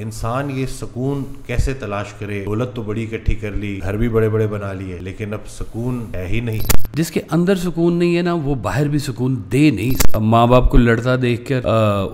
इंसान ये सुकून कैसे तलाश करे दौलत तो बड़ी इकट्ठी कर ली घर भी बड़े बड़े बना लिए लेकिन अब सुकून है ही नहीं जिसके अंदर सुकून नहीं है ना वो बाहर भी सुकून दे नहीं माँ बाप को लड़ता देख कर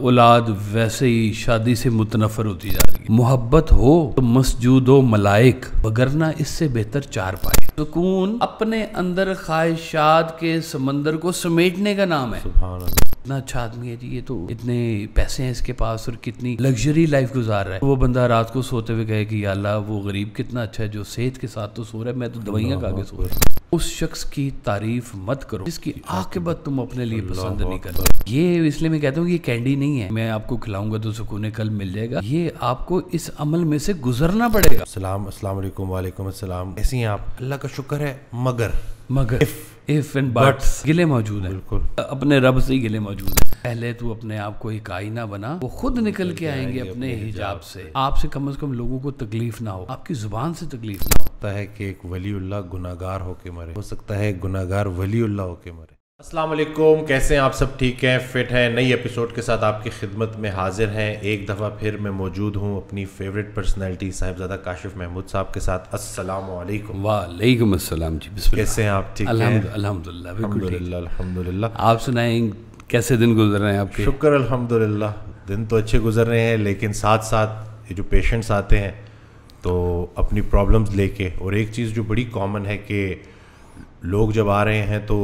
औलाद वैसे ही शादी से मुतनफर होती जा रही है मोहब्बत हो तो मस्जूद हो मलाइक वगरना इससे बेहतर चार पाए सुकून अपने अंदर ख्वाहिशात के समंदर को समेटने का नाम है इतना अच्छा आदमी है जी ये तो इतने पैसे हैं इसके पास और कितनी लग्जरी लाइफ गुजार रहा है वो बंदा रात को सोते हुए कहे कि अल्लाह वो गरीब कितना अच्छा है जो सेहत के साथ तो सो रहा है मैं तो दवाइयाँ खा के सो रहा हूँ उस शख्स की तारीफ मत करो जिसकी आकबत तुम अपने लिए पसंद नहीं कर ये इसलिए मैं कहता हूँ ये कैंडी नहीं है मैं आपको खिलाऊंगा तो सुकून कल मिल जाएगा ये आपको इस अमल में से गुजरना पड़ेगा सलाम अस्सलाम वालेकुम कैसी हैं आप अल्लाह का शुक्र है मगर मगर इफ इफ एंड बट्स गिले मौजूद हैं बिल्कुल अपने रब से गिले मौजूद हैं पहले तू अपने आप को एक ना बना वो खुद निकल के आएंगे अपने हिजाब से आपसे कम अज कम लोगों को तकलीफ ना हो आपकी जुबान से तकलीफ ना हो सकता है कि एक वलीउल्लाह गुनागार होके मरे हो सकता है गुनागार वलीउल्लाह होके मरे असलम कैसे हैं आप सब ठीक हैं फिट हैं नई एपिसोड के साथ आपकी खिदमत में हाजिर हैं एक दफ़ा फिर मैं मौजूद हूं अपनी फेवरेट पर्सनैलिटी साहिबजादा काशिफ महमूद साहब के साथ अस्सलाम वालेकुम वालेकुम अस्सलाम जी कैसे हैं आप ठीक हैं अल्हम्दुलिल्लाह अल्हम्दुलिल्लाह अल्हम्दुलिल्लाह आप सुनाएं कैसे दिन गुजर रहे हैं आपके शुक्र अल्हम्दुलिल्लाह दिन तो अच्छे गुजर रहे हैं लेकिन साथ साथ ये जो पेशेंट्स आते हैं तो अपनी प्रॉब्लम्स लेके और एक चीज़ जो बड़ी कॉमन है कि लोग जब आ रहे हैं तो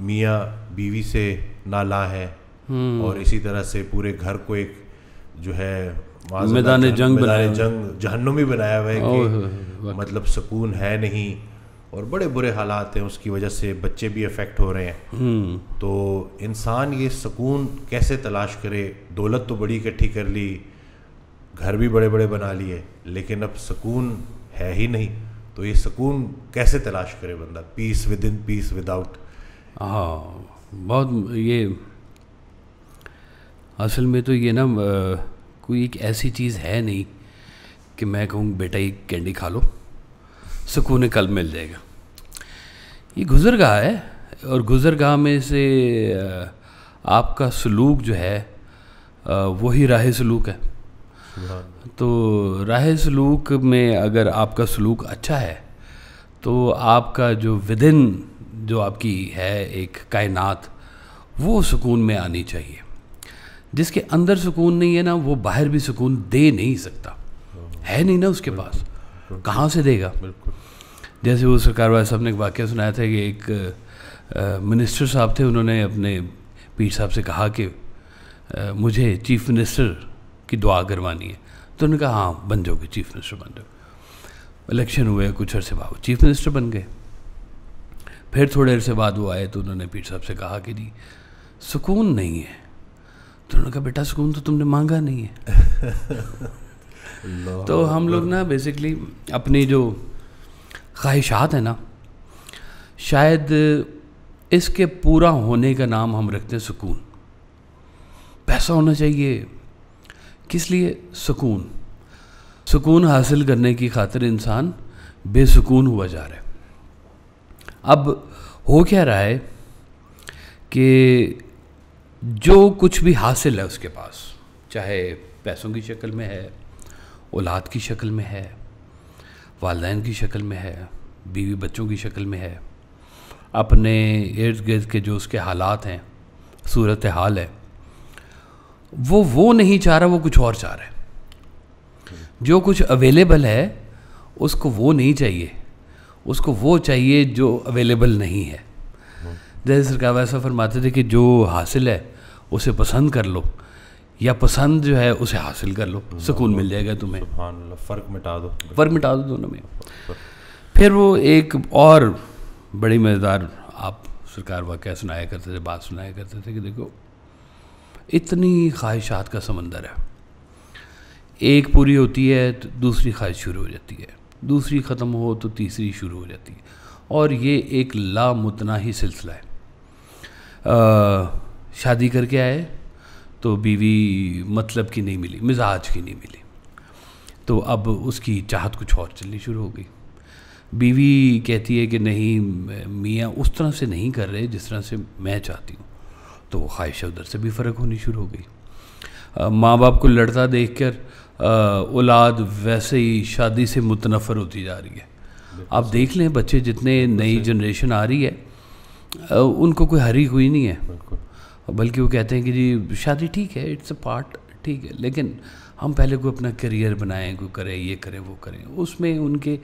मियाँ बीवी से ना ला है हम्म। और इसी तरह से पूरे घर को एक जो है मैदान जंग बनाया जंग जहन्नुमी बनाया हुआ है कि मतलब सुकून है नहीं और बड़े बुरे हालात हैं उसकी वजह से बच्चे भी अफेक्ट हो रहे हैं हम्म। तो इंसान ये सुकून कैसे तलाश करे दौलत तो बड़ी इकट्ठी कर ली घर भी बड़े बड़े बना लिए लेकिन अब सुकून है ही नहीं तो ये सुकून कैसे तलाश करे बंदा peace within peace without हाँ बहुत ये असल में तो ये ना कोई एक ऐसी चीज़ है नहीं कि मैं कहूँ बेटा ये कैंडी खा लो सुकून कल मिल जाएगा ये गुज़रगाह है और गुज़रगाह में से आपका सलूक जो है वही राह सलूक है तो राह सलूक में अगर आपका सलूक अच्छा है तो आपका जो विदिन जो आपकी है एक कायनात वो सुकून में आनी चाहिए जिसके अंदर सुकून नहीं है ना वो बाहर भी सुकून दे नहीं सकता है नहीं ना उसके पास कहाँ से देगा जैसे वो सरकार वाले साहब ने एक वाक्य सुनाया था कि एक आ, मिनिस्टर साहब थे उन्होंने अपने पीठ साहब से कहा कि आ, मुझे चीफ मिनिस्टर की दुआ करवानी है तो उन्होंने कहा हाँ बन जाओगे चीफ मिनिस्टर बन जाओगे इलेक्शन हुए कुछ अरसे बाद चीफ मिनिस्टर बन गए फिर थोड़ी देर से बाद वो आए तो उन्होंने पीठ साहब से कहा कि जी सुकून नहीं है तो उन्होंने कहा बेटा सुकून तो तुमने मांगा नहीं है तो हम लोग ना बेसिकली अपनी जो ख्वाहिशात है ना शायद इसके पूरा होने का नाम हम रखते हैं सुकून पैसा होना चाहिए किस लिए सुकून सुकून हासिल करने की खातिर इंसान बेसुकून हुआ जा रहा है अब हो क्या रहा है कि जो कुछ भी हासिल है उसके पास चाहे पैसों की शक्ल में है औलाद की शक्ल में है वालदेन की शक्ल में है बीवी बच्चों की शक्ल में है अपने इर्द गिर्द के जो उसके हालात हैं सूरत हाल है वो वो नहीं चाह रहा वो कुछ और चाह रहा है जो कुछ अवेलेबल है उसको वो नहीं चाहिए उसको वो चाहिए जो अवेलेबल नहीं है जैसे सरकार वैसा फरमाते थे कि जो हासिल है उसे पसंद कर लो या पसंद जो है उसे हासिल कर लो सुकून मिल जाएगा तुम्हें फ़र्क मिटा दो फ़र्क मिटा दो दोनों में फिर वो एक और बड़ी मज़ेदार आप सरकार वाक़ सुनाया करते थे बात सुनाया करते थे कि देखो इतनी ख्वाहिशात का समंदर है एक पूरी होती है तो दूसरी ख्वाहिश शुरू हो जाती है दूसरी ख़त्म हो तो तीसरी शुरू हो जाती है और ये एक ही सिलसिला है शादी करके आए तो बीवी मतलब की नहीं मिली मिजाज की नहीं मिली तो अब उसकी चाहत कुछ और चलनी शुरू हो गई बीवी कहती है कि नहीं मियाँ उस तरह से नहीं कर रहे जिस तरह से मैं चाहती हूँ तो ख्वाहिश उधर से भी फ़र्क होनी शुरू हो गई माँ बाप को लड़ता देख कर औलाद वैसे ही शादी से मुतनफ़र होती जा रही है आप देख लें बच्चे जितने नई जनरेशन आ रही है उनको कोई हरी हुई नहीं है बल्कि वो कहते हैं कि जी शादी ठीक है इट्स अ पार्ट ठीक है लेकिन हम पहले कोई अपना करियर बनाएं कोई करें ये करें वो करें उसमें उनके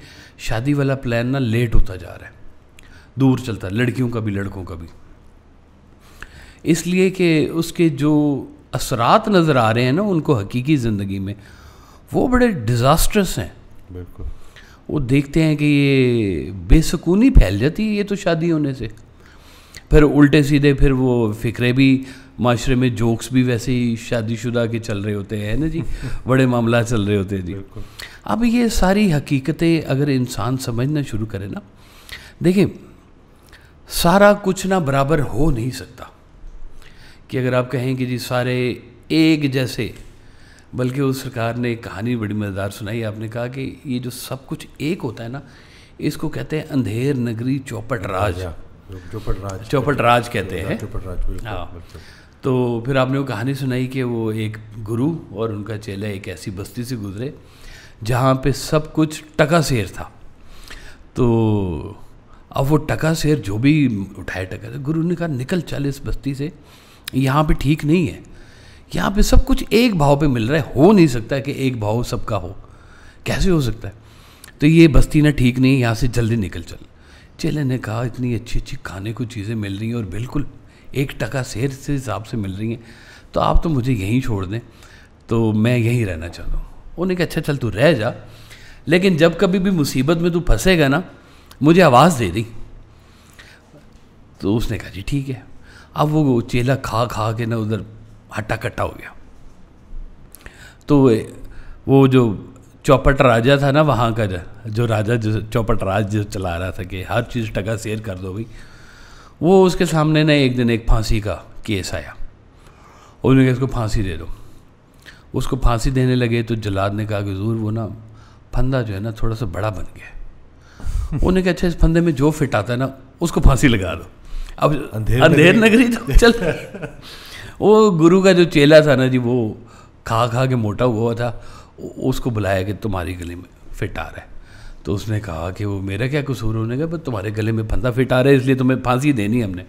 शादी वाला प्लान ना लेट होता जा रहा है दूर चलता लड़कियों का भी लड़कों का भी इसलिए कि उसके जो असरात नज़र आ रहे हैं ना उनको हकीकी ज़िंदगी में वो बड़े डिज़ास्ट्रस हैं बिल्कुल वो देखते हैं कि ये बेसकूनी फैल जाती है ये तो शादी होने से फिर उल्टे सीधे फिर वो फिक्रे भी माशरे में जोक्स भी वैसे ही शादीशुदा के चल रहे होते हैं ना जी बड़े मामला चल रहे होते हैं जी अब ये सारी हकीकतें अगर इंसान समझना शुरू करे ना देखें सारा कुछ ना बराबर हो नहीं सकता कि अगर आप कहें कि जी सारे एक जैसे बल्कि उस सरकार ने एक कहानी बड़ी मज़ेदार सुनाई आपने कहा कि ये जो सब कुछ एक होता है ना इसको कहते हैं अंधेर नगरी चौपट राज चौपट राज चौपट राज कहते हैं चौपट राज हाँ। तो फिर आपने वो कहानी सुनाई कि वो एक गुरु और उनका चेला एक ऐसी बस्ती से गुजरे जहाँ पे सब कुछ टका शेर था तो अब वो टका शेर जो भी उठाए टका गुरु ने कहा निकल चल इस बस्ती से यहाँ पे ठीक नहीं है यहाँ पे सब कुछ एक भाव पे मिल रहा है हो नहीं सकता कि एक भाव सबका हो कैसे हो सकता है तो ये बस्ती ना ठीक नहीं यहाँ से जल्दी निकल चल चेले ने कहा इतनी अच्छी अच्छी खाने को चीज़ें मिल रही हैं और बिल्कुल एक टका शेर से हिसाब से मिल रही हैं तो आप तो मुझे यहीं छोड़ दें तो मैं यहीं रहना चाहता हूँ उन्हें कहा अच्छा चल तू रह जा लेकिन जब कभी भी मुसीबत में तू फंसेगा ना मुझे आवाज़ दे दी तो उसने कहा जी ठीक है अब वो चेला खा खा के ना उधर हट्टा कट्टा हो गया तो वो जो चौपट राजा था ना वहाँ का जो राजा जो चौपट राज जो चला रहा था कि हर चीज़ टका शेयर कर दो भाई वो उसके सामने ना एक दिन एक फांसी का केस आया उन्होंने कहा इसको फांसी दे दो उसको फांसी देने लगे तो जलाद ने कहा कि जरूर वो ना फंदा जो है ना थोड़ा सा बड़ा बन गया उन्हें कहा अच्छा इस फंदे में जो फिट आता है ना उसको फांसी लगा दो अब अंधेर, अंधेर नगरी तो चल वो गुरु का जो चेला था ना जी वो खा खा के मोटा हुआ था उसको बुलाया कि तुम्हारी गले में फिट आ रहा है तो उसने कहा कि वो मेरा क्या कसूर होने का पर तुम्हारे गले में फंदा फिट आ रहा है इसलिए तुम्हें फांसी देनी हमने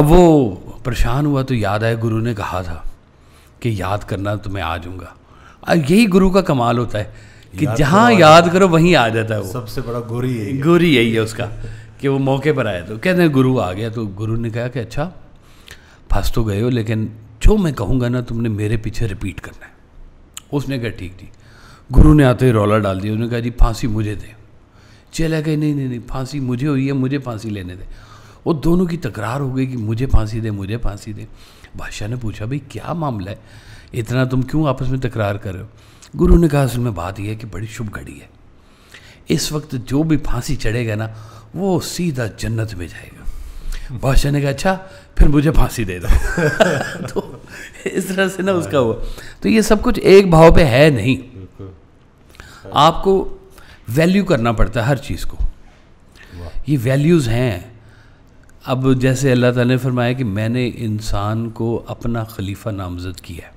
अब वो परेशान हुआ तो याद आया गुरु ने कहा था कि याद करना तो मैं आ जाऊँगा यही गुरु का कमाल होता है कि जहाँ याद करो वहीं आ जाता है वो सबसे बड़ा गुरु यही गुरु यही है उसका कि वो मौके पर आया तो कहते हैं गुरु आ गया तो गुरु ने कहा कि अच्छा फंस तो गए हो लेकिन जो मैं कहूँगा ना तुमने मेरे पीछे रिपीट करना है उसने कहा ठीक जी गुरु ने आते ही रौला डाल दिया उसने कहा जी फांसी मुझे दे चला गए नहीं नहीं नहीं फांसी मुझे हुई है मुझे फांसी लेने दे और दोनों की तकरार हो गई कि मुझे फांसी दे मुझे फांसी दे बादशाह ने पूछा भाई क्या मामला है इतना तुम क्यों आपस में तकरार कर रहे हो गुरु ने कहा असल में बात यह है कि बड़ी शुभ घड़ी है इस वक्त जो भी फांसी चढ़ेगा ना वो सीधा जन्नत में जाएगा बादशाह ने कहा अच्छा फिर मुझे फांसी दे दो तो इस तरह से ना हाँ। उसका हुआ तो ये सब कुछ एक भाव पे है नहीं हाँ। आपको वैल्यू करना पड़ता है हर चीज़ को ये वैल्यूज़ हैं अब जैसे अल्लाह ताला ने फरमाया कि मैंने इंसान को अपना खलीफा नामजद किया है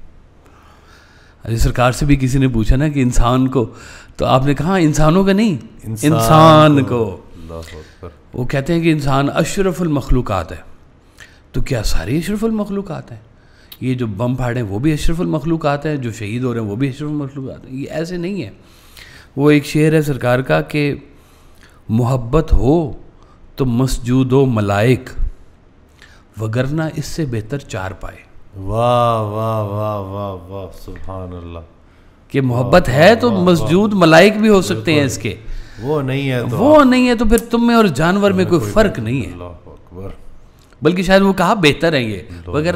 अरे सरकार से भी किसी ने पूछा ना कि इंसान को तो आपने कहा इंसानों का नहीं इंसान, को। वो कहते हैं कि इंसान अशरफुलमखलूक़ात है तो क्या सारी अशरफुलमखलूक़ात हैं ये जो बम फाड़े वो भी अशरफुलमखलूक़ात हैं जो शहीद हो रहे हैं वो भी अशरफुलमखलूक़ात हैं ये ऐसे नहीं है वो एक शेर है सरकार का कि मोहब्बत हो तो मसजूद व मलाइक वगरना इससे बेहतर चार पाए वाह वाह वाह वाह वाह कि मोहब्बत है तो मसजूद मलाइक भी हो सकते हैं इसके वो नहीं है तो वो नहीं है तो फिर तुम में और जानवर में कोई, फर्क नहीं है बल्कि शायद वो कहा बेहतर है ये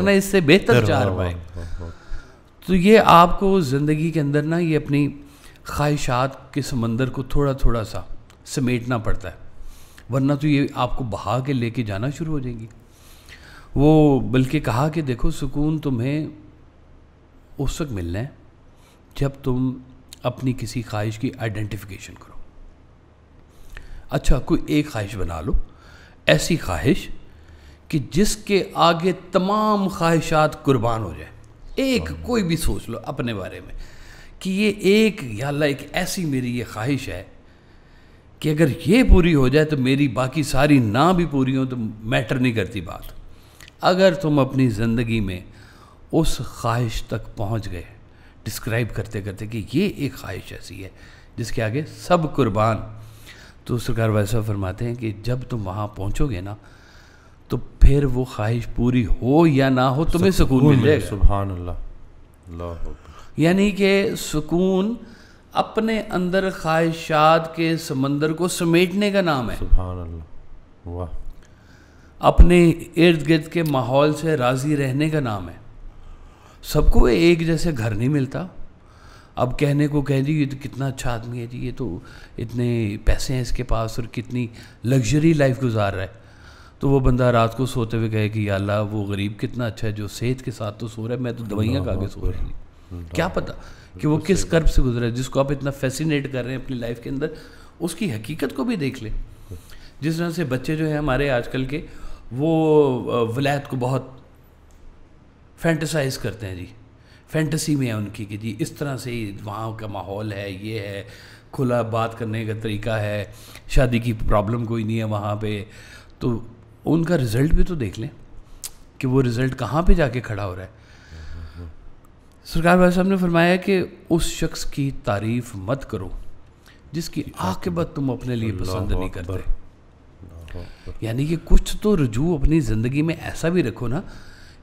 ना इससे बेहतर चार पाए तो ये आपको ज़िंदगी के अंदर ना ये अपनी ख्वाहिशात के समंदर को थोड़ा थोड़ा सा समेटना पड़ता है वरना तो ये आपको बहा के लेके जाना शुरू हो जाएगी वो बल्कि कहा कि देखो सुकून तुम्हें उस वक्त मिलना है जब तुम अपनी किसी ख्वाहिश की आइडेंटिफिकेशन करो अच्छा कोई एक ख्वाहिश बना लो ऐसी ख्वाहिश कि जिसके आगे तमाम ख्वाहिशात कुर्बान हो जाए एक कोई भी सोच लो अपने बारे में कि ये एक या एक ऐसी मेरी ये ख्वाहिश है कि अगर ये पूरी हो जाए तो मेरी बाकी सारी ना भी पूरी हो तो मैटर नहीं करती बात अगर तुम अपनी ज़िंदगी में उस ख्वाहिश तक पहुंच गए डिस्क्राइब करते करते कि ये एक ख्वाहिश ऐसी है जिसके आगे सब कुर्बान तो सरकार वैसा फरमाते हैं कि जब तुम वहाँ पहुँचोगे ना तो फिर वो ख्वाहिश पूरी हो या ना हो तुम्हें सुकून मिल जाएगा सुबहान अल्लाह यानी कि सुकून अपने अंदर ख्वाहिशात के समंदर को समेटने का नाम है सुबहान अल्लाह वाह अपने इर्द गिर्द के माहौल से राज़ी रहने का नाम है सबको एक जैसे घर नहीं मिलता अब कहने को कह दी ये तो कितना अच्छा आदमी है जी ये तो इतने पैसे हैं इसके पास और कितनी लग्जरी लाइफ गुजार रहा है तो वो बंदा रात को सोते हुए कहे कि अल्लाह वो गरीब कितना अच्छा है जो सेहत के साथ तो सो रहा है मैं तो दवाइयाँ खा के सो रहा हूँ क्या पता कि वो किस कर्ब से गुजरा है जिसको आप इतना फैसिनेट कर रहे हैं अपनी लाइफ के अंदर उसकी हकीकत को भी देख लें जिस तरह से बच्चे जो है हमारे आजकल के वो वलैत को बहुत फैंटिसाइज करते हैं जी फैंटसी में है उनकी कि जी इस तरह से वहाँ का माहौल है ये है खुला बात करने का तरीका है शादी की प्रॉब्लम कोई नहीं है वहाँ पे तो उनका रिज़ल्ट भी तो देख लें कि वो रिज़ल्ट कहाँ पे जाके खड़ा हो रहा है सरकार भाई साहब ने फरमाया कि उस शख्स की तारीफ मत करो जिसकी आकबत तुम अपने लिए पसंद नहीं करते यानी कि कुछ तो रुजू अपनी ज़िंदगी में ऐसा भी रखो ना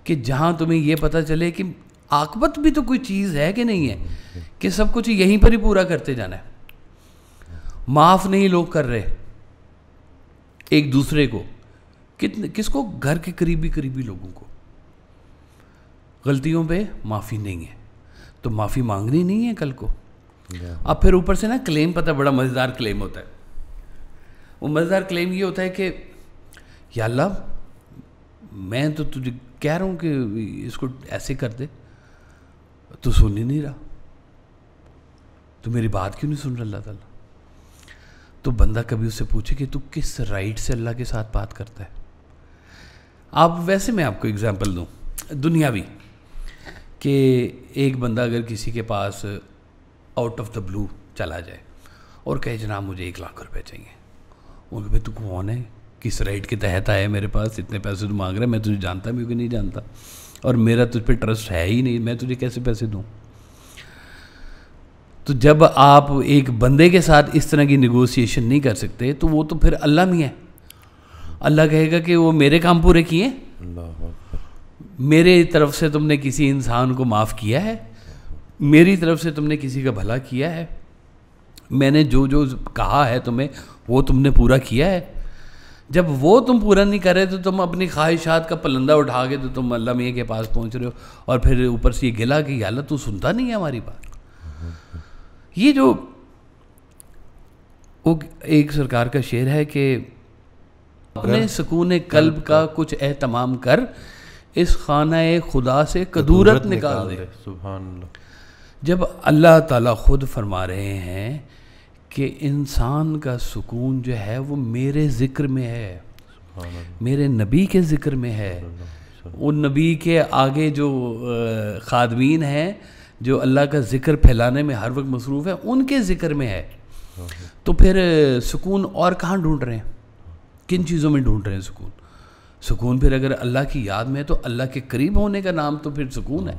कि जहाँ तुम्हें यह पता चले कि आकबत भी तो कोई चीज़ है कि नहीं है कि सब कुछ यहीं पर ही पूरा करते जाना है माफ़ नहीं लोग कर रहे एक दूसरे को कितने किसको घर के करीबी करीबी लोगों को गलतियों पे माफ़ी नहीं है तो माफ़ी मांगनी नहीं है कल को अब फिर ऊपर से ना क्लेम पता बड़ा मज़ेदार क्लेम होता है वो मज़ेदार क्लेम ये होता है कि या मैं तो तुझे कह रहा हूं कि इसको ऐसे कर दे तो सुन ही नहीं रहा तो मेरी बात क्यों नहीं सुन रहा अल्लाह ताला तो बंदा कभी उससे पूछे कि तू किस राइट से अल्लाह के साथ बात करता है आप वैसे मैं आपको एग्जांपल दूँ दुनियावी कि एक बंदा अगर किसी के पास आउट ऑफ द ब्लू चला जाए और कहे जनाब मुझे एक लाख रुपए चाहिए उनके भाई तू कौन है किस राइट के तहत आया मेरे पास इतने पैसे तो मांग रहा है मैं तुझे जानता भी कि नहीं जानता और मेरा तुझ पर ट्रस्ट है ही नहीं मैं तुझे कैसे पैसे दूँ तो जब आप एक बंदे के साथ इस तरह की निगोसिएशन नहीं कर सकते तो वो तो फिर अल्लाह में है अल्लाह कहेगा कि वो मेरे काम पूरे किए मेरे तरफ से तुमने किसी इंसान को माफ़ किया है मेरी तरफ से तुमने किसी का भला किया है मैंने जो जो कहा है तुम्हें वो तुमने पूरा किया है जब वो तुम पूरा नहीं कर रहे तो तुम अपनी ख्वाहिशात का पलंदा उठा के तो तुम अल्लाह मियाँ के पास पहुंच रहे हो और फिर ऊपर से ये गिला कि अल्लाह तू सुनता नहीं है हमारी बात ये जो वो एक सरकार का शेर है कि अपने सुकून कल्ब का कुछ एहतमाम कर इस खाना खुदा से कदूरत निकाल दे जब अल्लाह ताला खुद फरमा रहे हैं कि इंसान का सुकून जो है वो मेरे ज़िक्र में है मेरे नबी के ज़िक्र में है वो नबी के आगे जो खादमीन हैं जो अल्लाह का ज़िक्र फैलाने में हर वक्त मसरूफ़ है उनके ज़िक्र में है तो फिर सुकून और कहाँ ढूंढ रहे हैं किन चीज़ों में ढूंढ रहे हैं सुकून सुकून फिर अगर अल्लाह की याद में है तो अल्लाह के करीब होने का नाम तो फिर सुकून है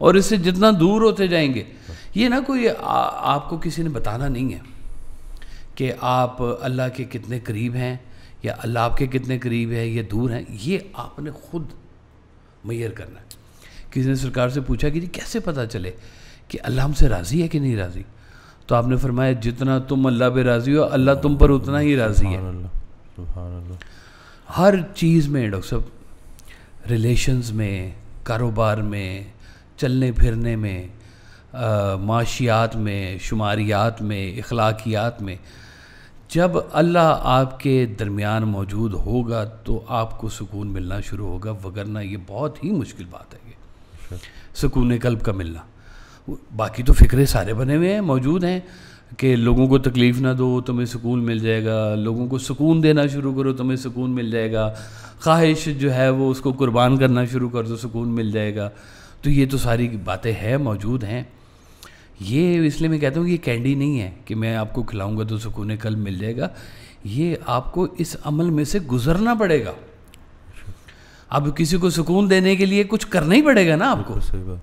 और इससे जितना दूर होते जाएंगे ये ना कोई आ, आपको किसी ने बताना नहीं है कि आप अल्लाह के कितने करीब हैं या अल्लाह आपके कितने करीब हैं या दूर हैं ये आपने खुद मैयर करना है किसी ने सरकार से पूछा कि जी कैसे पता चले कि अल्लाह हमसे राज़ी है कि नहीं राज़ी तो आपने फरमाया जितना तुम अल्लाह पे राज़ी हो अल्लाह तुम पर उतना ही राज़ी है हर चीज़ में डॉक्टर साहब रिलेशन्स में कारोबार में चलने फिरने में माशियात में शुमारियात में अखलाकियात में जब अल्लाह आपके दरमियान मौजूद होगा तो आपको सुकून मिलना शुरू होगा वगरना ये बहुत ही मुश्किल बात है ये सुकून कल्ब का मिलना बाकी तो फ़िक्रे सारे बने हुए हैं मौजूद हैं कि लोगों को तकलीफ़ ना दो तुम्हें सुकून मिल जाएगा लोगों को सुकून देना शुरू करो तुम्हें सुकून मिल जाएगा ख्वाहिश जो है वो उसको कुर्बान करना शुरू कर दो सुकून मिल जाएगा तो ये तो सारी बातें हैं मौजूद हैं ये इसलिए मैं कहता हूँ ये कैंडी नहीं है कि मैं आपको खिलाऊंगा तो सुकून कल मिल जाएगा ये आपको इस अमल में से गुजरना पड़ेगा अब किसी को सुकून देने के लिए कुछ करना ही पड़ेगा ना आपको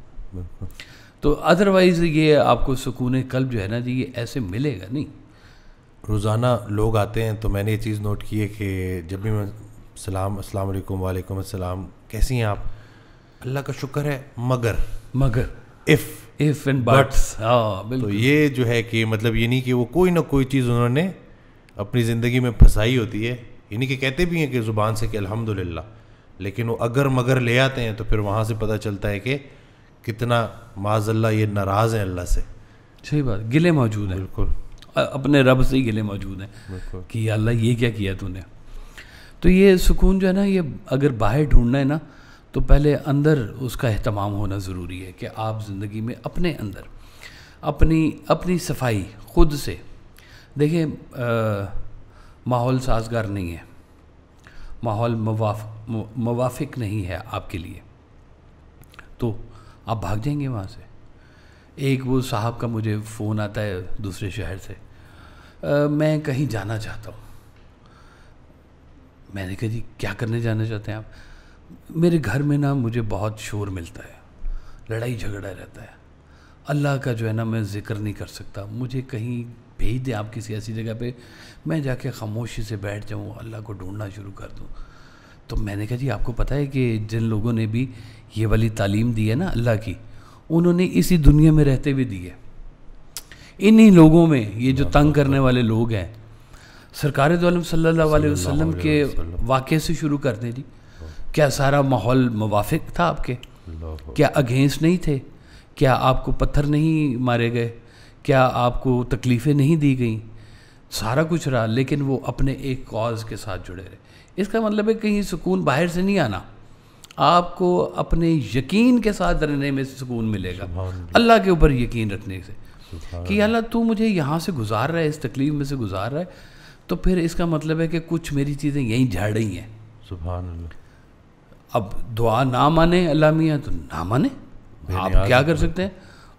तो अदरवाइज ये आपको सुकून कल्ब जो है ना जी ये ऐसे मिलेगा नहीं रोज़ाना लोग आते हैं तो मैंने ये चीज़ नोट की है कि जब भी मैं सलाम अस्सलाम वालेकुम वालेकुम अस्सलाम कैसी हैं आप अल्लाह का शुक्र है मगर मगर इफ़ इफ एंड बट्स हाँ तो बिल्कुल तो ये जो है कि मतलब ये नहीं कि वो कोई ना कोई चीज़ उन्होंने अपनी ज़िंदगी में फंसाई होती है इन्हीं के कहते भी हैं कि ज़ुबान से कि अल्हम्दुलिल्लाह लेकिन वो अगर मगर ले आते हैं तो फिर वहाँ से पता चलता है कि कितना माजल्ला ये नाराज़ हैं अल्लाह से सही बात गिले मौजूद हैं बिल्कुल अपने रब से ही गिले मौजूद हैं कि अल्लाह ये क्या किया तूने तो ये सुकून जो है ना ये अगर बाहर ढूंढना है ना तो पहले अंदर उसका अहतमाम होना ज़रूरी है कि आप ज़िंदगी में अपने अंदर अपनी अपनी सफाई खुद से देखें माहौल साजगार नहीं है माहौल मवाफ मवाफिक नहीं है आपके लिए तो आप भाग जाएंगे वहाँ से एक वो साहब का मुझे फ़ोन आता है दूसरे शहर से आ, मैं कहीं जाना चाहता हूँ मैंने कहा जी क्या करने जाना चाहते हैं आप मेरे घर में ना मुझे बहुत शोर मिलता है लड़ाई झगड़ा रहता है अल्लाह का जो है ना मैं ज़िक्र नहीं कर सकता मुझे कहीं भेज दें आप किसी ऐसी जगह पे मैं जाके खामोशी से बैठ जाऊँ अल्लाह को ढूंढना शुरू कर दूँ तो मैंने कहा जी आपको पता है कि जिन लोगों ने भी ये वाली तालीम दी है ना अल्लाह की उन्होंने इसी दुनिया में रहते हुए दी है इन्हीं लोगों में ये जो तंग करने वाले लोग हैं सरकार तो सल्लल्लाहु अलैहि वसल्लम के वाक़े से शुरू कर दें जी क्या सारा माहौल मुवाफिक था आपके क्या अगेंस्ट नहीं थे क्या आपको पत्थर नहीं मारे गए क्या आपको तकलीफ़ें नहीं दी गई सारा कुछ रहा लेकिन वो अपने एक कॉज के साथ जुड़े रहे इसका मतलब है कहीं सुकून बाहर से नहीं आना आपको अपने यकीन के साथ रहने में सुकून मिलेगा अल्लाह के ऊपर यकीन रखने से कि अल्लाह तू मुझे यहाँ से गुजार रहा है इस तकलीफ में से गुजार रहा है तो फिर इसका मतलब है कि कुछ मेरी चीज़ें यहीं झड़ रही हैं सुबह अब दुआ ना माने अल्लाह मियाँ तो ना माने आप क्या कर सकते हैं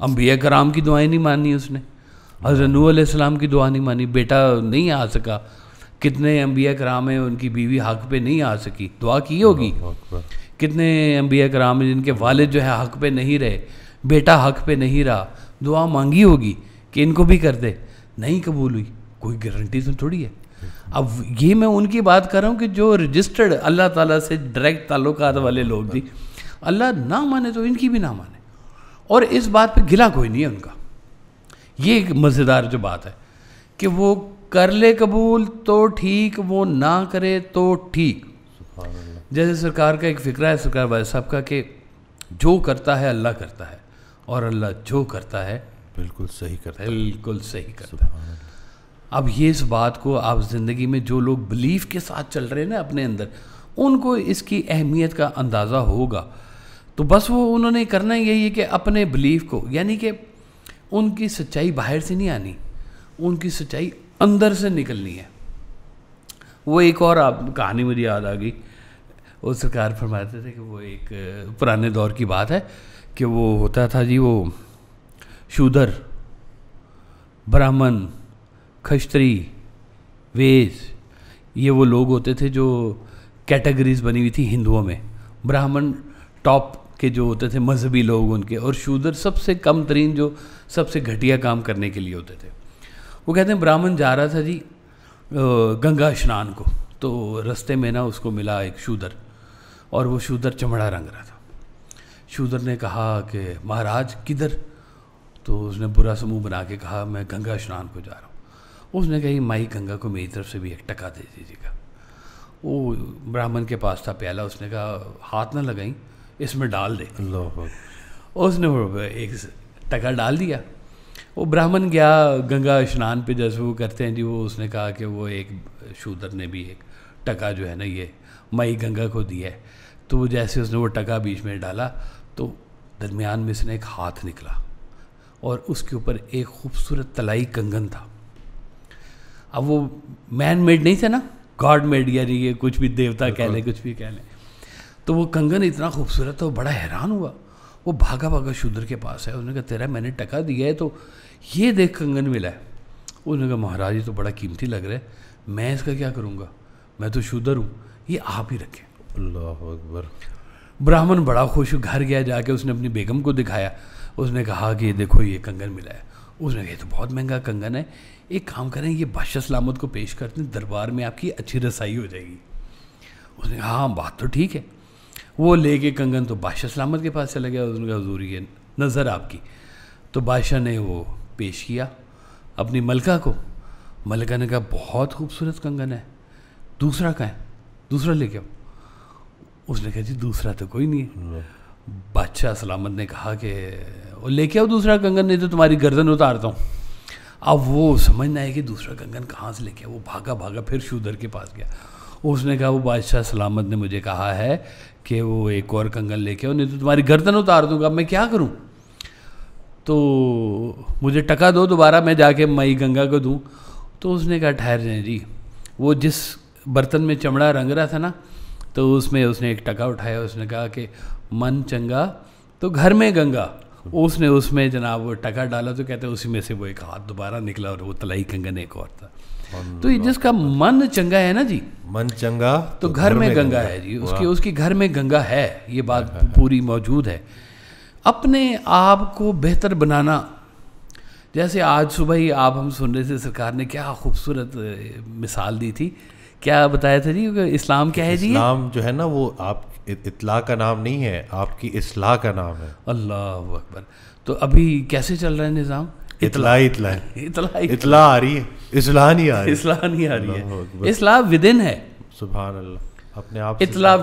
अम्बिया कराम की दुआएं नहीं मानी उसने हजरत सलाम की दुआ नहीं मानी बेटा नहीं आ सका कितने अम्बिया कराम हैं उनकी बीवी हक पे नहीं आ सकी दुआ की होगी कितने अम्बिया कराम हैं जिनके वालिद जो है हक पे नहीं रहे बेटा हक पे नहीं रहा दुआ मांगी होगी कि इनको भी कर दे नहीं कबूल हुई कोई गारंटी तो थोड़ी है अब ये मैं उनकी बात कर रहा हूँ कि जो रजिस्टर्ड अल्लाह ताला से डायरेक्ट ताल्लुकात वाले लोग जी अल्लाह ना माने तो इनकी भी ना माने और इस बात पे गिला कोई नहीं है उनका ये एक मज़ेदार जो बात है कि वो कर ले कबूल तो ठीक वो ना करे तो ठीक जैसे सरकार का एक फिक्र है सरकार वाले साहब का कि जो करता है अल्लाह करता है और अल्लाह जो करता है बिल्कुल सही करता है बिल्कुल सही करता है अब ये इस बात को आप ज़िंदगी में जो लोग बिलीफ के साथ चल रहे हैं ना अपने अंदर उनको इसकी अहमियत का अंदाज़ा होगा तो बस वो उन्होंने करना यही है कि अपने बिलीफ को यानी कि उनकी सच्चाई बाहर से नहीं आनी उनकी सच्चाई अंदर से निकलनी है वो एक और आप कहानी मुझे याद आ गई वो सरकार फरमाते थे कि वो एक पुराने दौर की बात है कि वो होता था जी वो शूदर ब्राह्मण खश्तरी वेज ये वो लोग होते थे जो कैटेगरीज बनी हुई थी हिंदुओं में ब्राह्मण टॉप के जो होते थे मजहबी लोग उनके और शूदर सबसे कम तरीन जो सबसे घटिया काम करने के लिए होते थे वो कहते हैं ब्राह्मण जा रहा था जी गंगा स्नान को तो रस्ते में ना उसको मिला एक शूदर और वो शूदर चमड़ा रंग रहा था शूदर ने कहा कि महाराज किधर तो उसने बुरा समूह बना के कहा मैं गंगा स्नान को जा रहा हूँ उसने कही माई गंगा को मेरी तरफ से भी एक टका दे दीजिएगा वो ब्राह्मण के पास था प्याला उसने कहा हाथ ना लगाई इसमें डाल दे उसने वो एक टका डाल दिया वो ब्राह्मण गया गंगा स्नान पे जैसे वो करते हैं जी वो उसने कहा कि वो एक शूदर ने भी एक टका जो है ना ये मई गंगा को दिया है तो जैसे उसने वो टका बीच में डाला तो दरमियान में इसने एक हाथ निकला और उसके ऊपर एक खूबसूरत तलाई कंगन था अब वो मैन मेड नहीं था ना गॉड मेड या नहीं ये कुछ भी देवता कह हाँ। लें कुछ भी कह लें तो वो कंगन इतना खूबसूरत था वो बड़ा हैरान हुआ वो भागा भागा शूद्र के पास है उन्होंने कहा तेरा मैंने टका दिया है तो ये देख कंगन मिला है उन्होंने कहा महाराज ये तो बड़ा कीमती लग रहा है मैं इसका क्या करूँगा मैं तो शूद्र हूँ ये आप ही रखें अल्लाह अकबर ब्राह्मण बड़ा खुश घर गया जाके उसने अपनी बेगम को दिखाया उसने कहा हाँ, कि देखो ये कंगन मिला है उसने कहा तो बहुत महंगा कंगन है एक काम करें ये बादशाह सलामत को पेश करते हैं दरबार में आपकी अच्छी रसाई हो जाएगी उसने कहा हाँ बात तो ठीक है वो ले के कंगन तो बादशाह सलामत के पास चला गया उसने कहा हजूरी है नज़र आपकी तो बादशाह ने वो पेश किया अपनी मलका को मलका ने कहा बहुत खूबसूरत कंगन है दूसरा कहें दूसरा लेके आओ उसने कहा जी दूसरा तो कोई नहीं है बादशाह सलामत ने कहा कि और लेके आओ दूसरा कंगन नहीं तो तुम्हारी गर्दन उतारता हूँ अब वो समझ ना आए कि दूसरा कंगन कहाँ से लेके वो भागा भागा फिर शूदर के पास गया उसने कहा वो बादशाह सलामत ने मुझे कहा है कि वो एक और कंगन लेके आओ नहीं तो तुम्हारी गर्दन उतार दूंगा अब मैं क्या करूँ तो मुझे टका दो दोबारा मैं जाके मई गंगा को दूँ तो उसने कहा ठहर जाए जी वो जिस बर्तन में चमड़ा रंग रहा था ना तो उसमें उसने एक टका उठाया उसने कहा कि मन चंगा तो घर में गंगा उसने उसमें जनाब वो टका डाला तो कहते हैं उसी में से वो एक हाथ दोबारा निकला और वो तलाई कंगन एक और था तो जिसका मन चंगा है ना जी मन चंगा तो, तो घर में, गंगा, गंगा है जी उसकी उसकी घर में गंगा है ये बात पूरी मौजूद है अपने आप को बेहतर बनाना जैसे आज सुबह ही आप हम सुन रहे थे सरकार ने क्या खूबसूरत मिसाल दी थी क्या बताया था जी इस्लाम क्या है जी इस्लाम जो है ना वो आप इतला का नाम नहीं है आपकी असलाह का नाम है अल्लाह अकबर तो अभी कैसे चल रहा है निज़ाम इतला इतला इतला इतला आ रही है इसलाह नहीं आ रही इसलाह नहीं आ रही है इसलाह विद इन है सुबह अल्लाह अपने आप इतला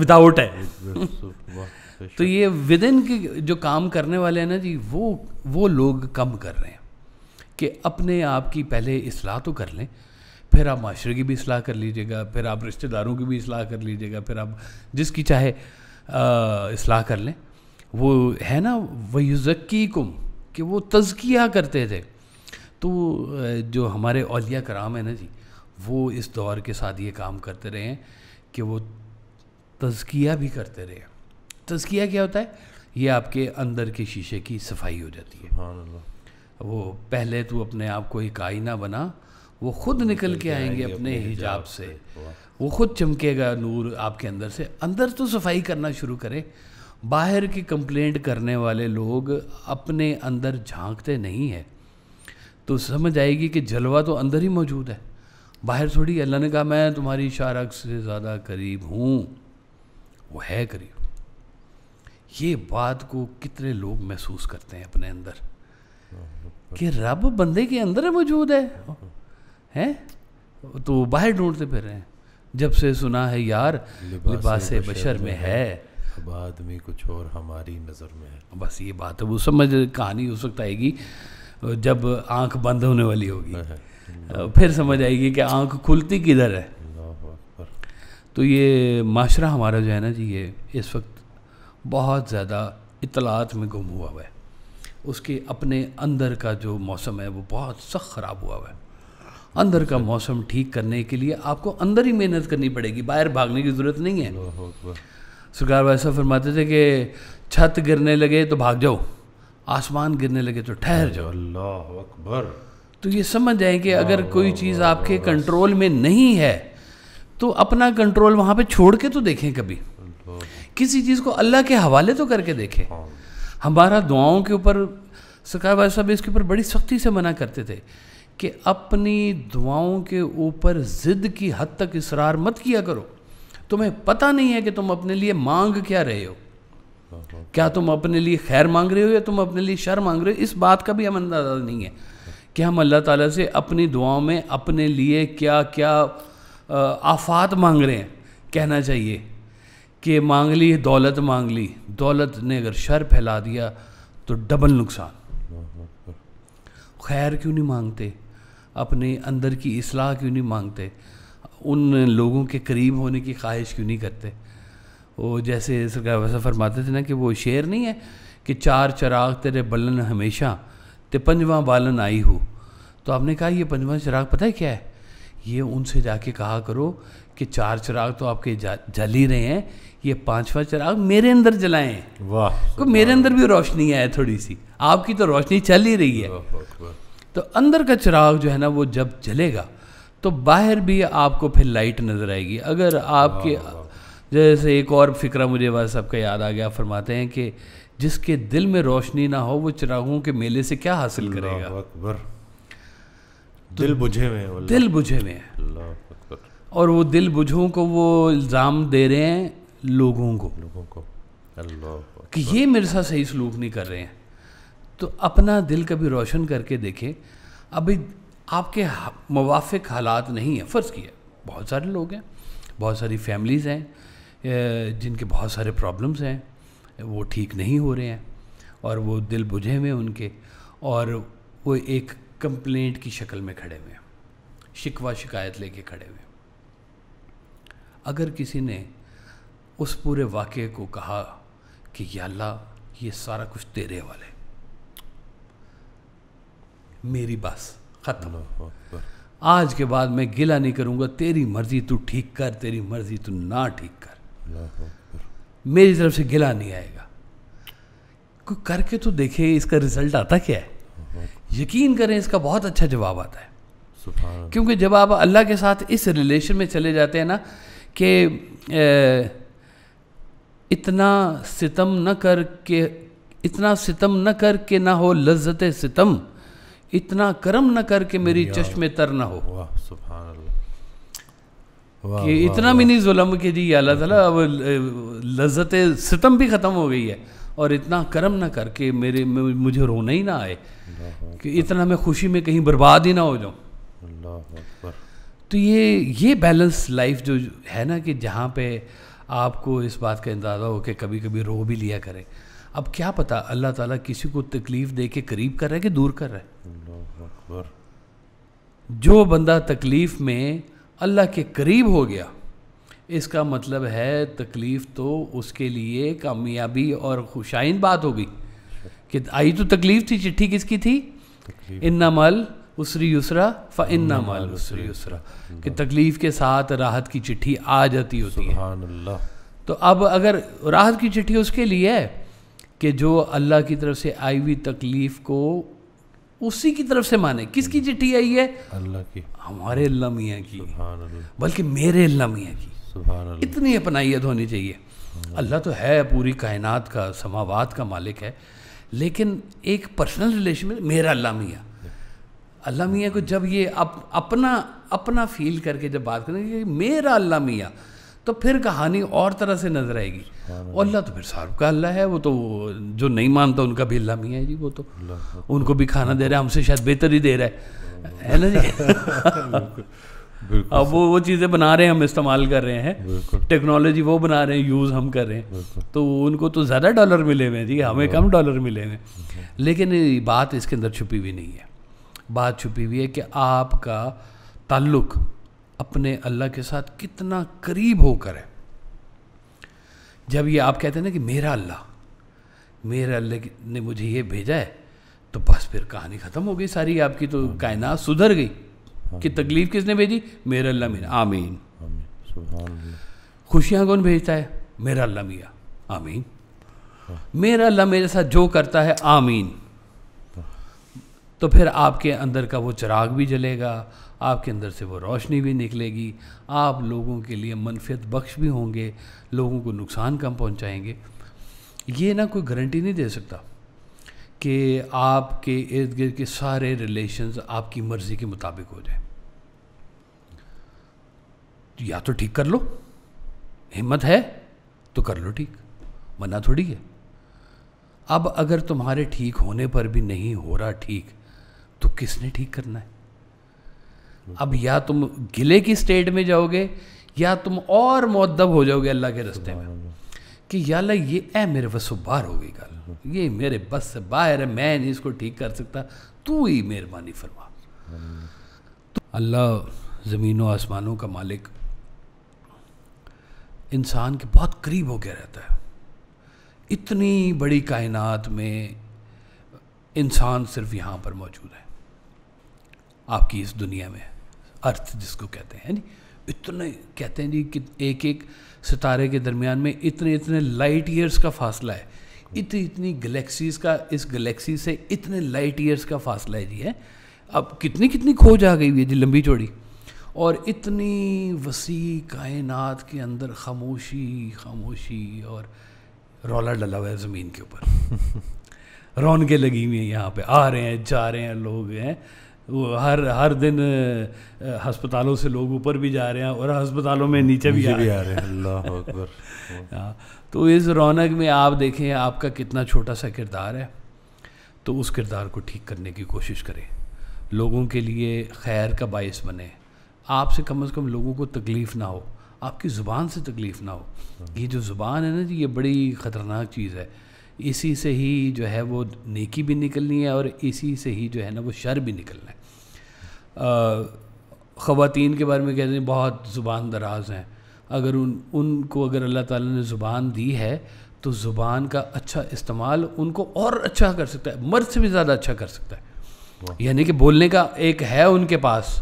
विदाउट है तो ये विद इन के जो काम करने वाले हैं ना जी वो वो लोग कम कर रहे हैं कि अपने आप की पहले इसलाह तो कर लें फिर आप माशरे की भी असलाह कर लीजिएगा फिर आप रिश्तेदारों की भी सलाह कर लीजिएगा फिर आप जिसकी चाहे असलाह कर लें वो है ना वयुज़क्की कुम कि वो तजकिया करते थे तो जो हमारे अलिया कराम है ना जी वो इस दौर के साथ ये काम करते रहे हैं कि वो तजकिया भी करते रहे तजकिया क्या होता है ये आपके अंदर के शीशे की सफाई हो जाती है वो पहले तो अपने आप को एक ना बना वो खुद निकल के आएंगे अपने हिजाब से वो खुद चमकेगा नूर आपके अंदर से अंदर तो सफाई करना शुरू करें बाहर की कंप्लेंट करने वाले लोग अपने अंदर झांकते नहीं है तो समझ आएगी कि जलवा तो अंदर ही मौजूद है बाहर थोड़ी अल्लाह ने कहा मैं तुम्हारी शारक से ज़्यादा करीब हूँ वो है करीब ये बात को कितने लोग महसूस करते हैं अपने अंदर कि रब बंदे के अंदर मौजूद है हैं तो बाहर ढूंढते फिर रहे हैं जब से सुना है यार लिबास बशर में है अब आदमी कुछ और हमारी नज़र में है बस ये बात है वो समझ कहानी उस वक्त आएगी जब आंख बंद होने वाली होगी फिर समझ आएगी कि आंख खुलती किधर है तो ये माशरा हमारा जो है ना जी ये इस वक्त बहुत ज़्यादा इतलात में गुम हुआ हुआ है उसके अपने अंदर का जो मौसम है वो बहुत सख्त ख़राब हुआ हुआ है अंदर का मौसम ठीक करने के लिए आपको अंदर ही मेहनत करनी पड़ेगी बाहर भागने की ज़रूरत नहीं है सरकार वैसा फरमाते थे कि छत गिरने लगे तो भाग जाओ आसमान गिरने लगे तो ठहर जाओ अल्लाह अकबर तो ये समझ जाए कि अगर कोई चीज़ आपके कंट्रोल में नहीं है तो अपना कंट्रोल वहाँ पे छोड़ के तो देखें कभी किसी चीज़ को अल्लाह के हवाले तो करके देखें हाँ। हमारा दुआओं के ऊपर सरकार भाई साहब इसके ऊपर बड़ी सख्ती से मना करते थे कि अपनी दुआओं के ऊपर ज़िद की हद तक इसरार मत किया करो तुम्हें पता नहीं है कि तुम अपने लिए मांग क्या रहे हो क्या तुम अपने लिए खैर मांग रहे हो या तुम अपने लिए शर मांग रहे हो इस बात का भी हम अंदाजा नहीं है कि हम अल्लाह ताला से अपनी दुआओं में अपने लिए क्या क्या आफात मांग रहे हैं कहना चाहिए कि मांग ली दौलत मांग ली दौलत ने अगर शर फैला दिया तो डबल नुकसान खैर क्यों नहीं मांगते अपने अंदर की असलाह क्यों नहीं मांगते उन लोगों के करीब होने की ख्वाहिश क्यों नहीं करते वो जैसे सरकार वैसा फरमाते थे ना कि वो शेर नहीं है कि चार चराग तेरे बलन हमेशा ते पंजवा बालन आई हो तो आपने कहा ये पंजवा चराग पता है क्या है ये उनसे जाके कहा करो कि चार चराग तो आपके जा, जल ही रहे हैं ये पांचवा चराग मेरे अंदर जलाएं वाह मेरे अंदर भी रोशनी है थोड़ी सी आपकी तो रोशनी चल ही रही है वाह, वाह। तो अंदर का चिराग जो है ना वो जब जलेगा तो बाहर भी आपको फिर लाइट नज़र आएगी अगर आपके जैसे एक और फिक्रा मुझे वह सबका याद आ गया फरमाते हैं कि जिसके दिल में रोशनी ना हो वो चिरागों के मेले से क्या हासिल करेगा अकबर तो दिल बुझे में दिल बुझे में और वो दिल बुझों को वो इल्ज़ाम दे रहे हैं लोगों को लोगों को कि ये मेरे साथ सही सलूक नहीं कर रहे हैं तो अपना दिल कभी रोशन करके देखें अभी आपके मुवाफिक हालात नहीं हैं फ़र्ज़ किया बहुत सारे लोग हैं बहुत सारी फैमिलीज़ हैं जिनके बहुत सारे प्रॉब्लम्स हैं वो ठीक नहीं हो रहे हैं और वो दिल बुझे हुए उनके और वो एक कंप्लेंट की शक्ल में खड़े हुए हैं शिकवा शिकायत लेके खड़े हुए अगर किसी ने उस पूरे वाक़े को कहा कि या अल्लाह ये सारा कुछ तेरे वाले मेरी बस ख़त्म आज के बाद मैं गिला नहीं करूंगा तेरी मर्ज़ी तू ठीक कर तेरी मर्ज़ी तू ना ठीक कर मेरी तरफ से गिला नहीं आएगा कोई करके तो देखे इसका रिजल्ट आता क्या है यकीन करें इसका बहुत अच्छा जवाब आता है क्योंकि जब आप अल्लाह के साथ इस रिलेशन में चले जाते हैं ना कि इतना सितम न कर के इतना सितम न कर के ना हो लज्जत सितम इतना कर्म न करके मेरी चश्म में तर ना हो कि इतना भी नहीं जुलम के जी अल्लाह ताला अब लज्जत सितम भी ख़त्म हो गई है और इतना कर्म ना करके मेरे मुझे रोना ही ना आए कि इतना मैं खुशी में कहीं बर्बाद ही ना हो जाऊँ तो ये ये बैलेंस लाइफ जो है ना कि जहाँ पे आपको इस बात का अंदाज़ा हो कि कभी कभी रो भी लिया करें अब क्या पता अल्लाह ताला किसी को तकलीफ़ दे के करीब कर रहा है कि दूर कर रहा है अकबर जो बंदा तकलीफ़ में अल्लाह के करीब हो गया इसका मतलब है तकलीफ़ तो उसके लिए कामयाबी और खुशाइन बात होगी कि आई तो तकलीफ़ थी चिट्ठी किसकी थी इन्ना मल उसरी उसरा फ़ इन्ना मल उसरी उसरा कि तकलीफ़ के साथ राहत की चिट्ठी आ जाती होती है तो अब अगर राहत की चिट्ठी उसके लिए है कि जो अल्लाह की तरफ से आई हुई तकलीफ़ को उसी की तरफ से माने किसकी चिट्ठी आई है अल्लाह की हमारे अल्लाह मियाँ की बल्कि मेरे अल्लाह मियाँ की इतनी अपनाइत होनी चाहिए हम्म। अल्लाह तो है पूरी कायनात का समावाद का मालिक है लेकिन एक पर्सनल रिलेशन में मेरा अल्लाह मियाँ अल्लाह मियाँ को जब ये अप, अपना अपना फील करके जब बात करेंगे मेरा अल्लाह मियाँ तो फिर कहानी और तरह से नजर आएगी और हाँ, अल्लाह हाँ। तो फिर साहब का अल्लाह है वो तो जो नहीं मानता उनका भी अल्लाह मियाँ है जी वो तो उनको भी खाना दे रहा है हमसे शायद बेहतर ही दे रहा है है ना जी अब वो वो चीज़ें बना रहे हैं हम इस्तेमाल कर रहे हैं टेक्नोलॉजी वो बना रहे हैं यूज़ हम कर रहे हैं तो उनको तो ज़्यादा डॉलर मिले हुए हैं जी हमें कम डॉलर मिले हुए हैं लेकिन बात इसके अंदर छुपी हुई नहीं है बात छुपी हुई है कि आपका ताल्लुक़ अपने अल्लाह के साथ कितना करीब होकर है जब ये आप कहते हैं ना कि मेरा अल्लाह मेरा अल्लाह ने मुझे ये भेजा है तो बस फिर कहानी ख़त्म हो गई सारी आपकी तो हाँ। कायनात सुधर गई हाँ। कि तकलीफ किसने भेजी मेरा अल्लाह मीना आमीन खुशियाँ कौन भेजता है मेरा अल्लाह मियाँ आमीन हाँ। मेरा अल्लाह मेरे साथ जो करता है आमीन तो फिर आपके अंदर का वो चिराग भी जलेगा आपके अंदर से वो रोशनी भी निकलेगी आप लोगों के लिए मनफियत बख्श भी होंगे लोगों को नुकसान कम पहुंचाएंगे ये ना कोई गारंटी नहीं दे सकता कि आपके इर्द गिर्द के सारे रिलेशंस आपकी मर्ज़ी के मुताबिक हो जाए या तो ठीक कर लो हिम्मत है तो कर लो ठीक मना थोड़ी है अब अगर तुम्हारे ठीक होने पर भी नहीं हो रहा ठीक तो किसने ठीक करना है अब या तुम गिले की स्टेट में जाओगे या तुम और मोदब हो जाओगे अल्लाह के रस्ते में कि याला ये ए मेरे बस बाहर हो गई गल ये मेरे बस से बाहर है मैं नहीं इसको ठीक कर सकता तू ही मेहरबानी फरमा तो अल्लाह ज़मीनों आसमानों का मालिक इंसान के बहुत करीब हो गया रहता है इतनी बड़ी कायनात में इंसान सिर्फ यहाँ पर मौजूद है आपकी इस दुनिया में अर्थ जिसको कहते हैं जी इतने कहते हैं जी कि एक एक सितारे के दरमियान में इतने इतने लाइट ईयर्स का फासला है इतनी इतनी गलेक्सीज का इस गलेक्सी से इतने लाइट ईयर्स का फासला है जी है अब कितनी कितनी खोज आ गई हुई है जी लंबी चौड़ी और इतनी वसी कायनात के अंदर खामोशी खामोशी और रौला डला हुआ है ज़मीन के ऊपर रौनकें लगी हुई हैं यहाँ पे आ रहे हैं जा रहे हैं लोग हैं हर हर दिन हस्पतालों से लोग ऊपर भी जा रहे हैं और हस्पतालों में नीचे भी, भी आ रहे हैं अल्लाह अकबर हाँ तो इस रौनक में आप देखें आपका कितना छोटा सा किरदार है तो उस किरदार को ठीक करने की कोशिश करें लोगों के लिए खैर का बायस बने आपसे कम से कम लोगों को तकलीफ़ ना हो आपकी ज़ुबान से तकलीफ़ ना हो ये जो ज़ुबान है ना जी ये बड़ी ख़तरनाक चीज़ है इसी से ही जो है वो नेकी भी निकलनी है और इसी से ही जो है ना वो शर भी निकलना है ख़वान के बारे में कहते हैं बहुत ज़ुबान दराज हैं अगर उन उनको अगर अल्लाह ताला ने ज़ुबान दी है तो ज़ुबान का अच्छा इस्तेमाल उनको और अच्छा कर सकता है मर्द से भी ज़्यादा अच्छा कर सकता है यानी कि बोलने का एक है उनके पास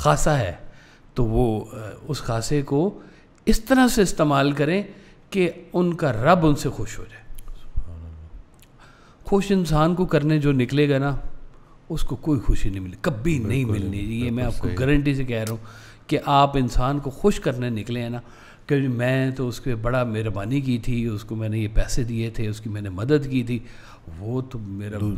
खासा है तो वो उस खासे को इस तरह से इस्तेमाल करें कि उनका रब उनसे खुश हो जाए खुश इंसान को करने जो निकलेगा ना उसको कोई खुशी नहीं मिली कभी नहीं मिलनी ये मैं आपको गारंटी से कह रहा हूँ कि आप इंसान को खुश करने निकले हैं ना कि मैं तो उसके बड़ा मेहरबानी की थी उसको मैंने ये पैसे दिए थे उसकी मैंने मदद की थी वो तो मेरा दू,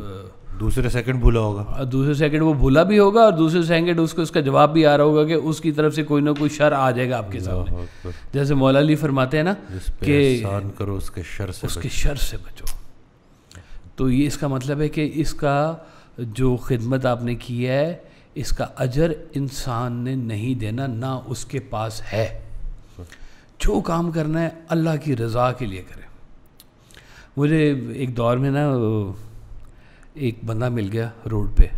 दूसरे सेकंड भूला होगा दूसरे सेकंड वो भूला भी होगा और दूसरे सेकंड उसको उसका जवाब भी आ रहा होगा कि उसकी तरफ से कोई ना कोई शर आ जाएगा आपके सामने जैसे मौलाली फरमाते हैं ना कि करो उसके शर से उसके शर से बचो तो ये इसका मतलब है कि इसका जो खिदमत आपने की है इसका अजर इंसान ने नहीं देना ना उसके पास है जो काम करना है अल्लाह की रज़ा के लिए करें मुझे एक दौर में ना एक बंदा मिल गया रोड पे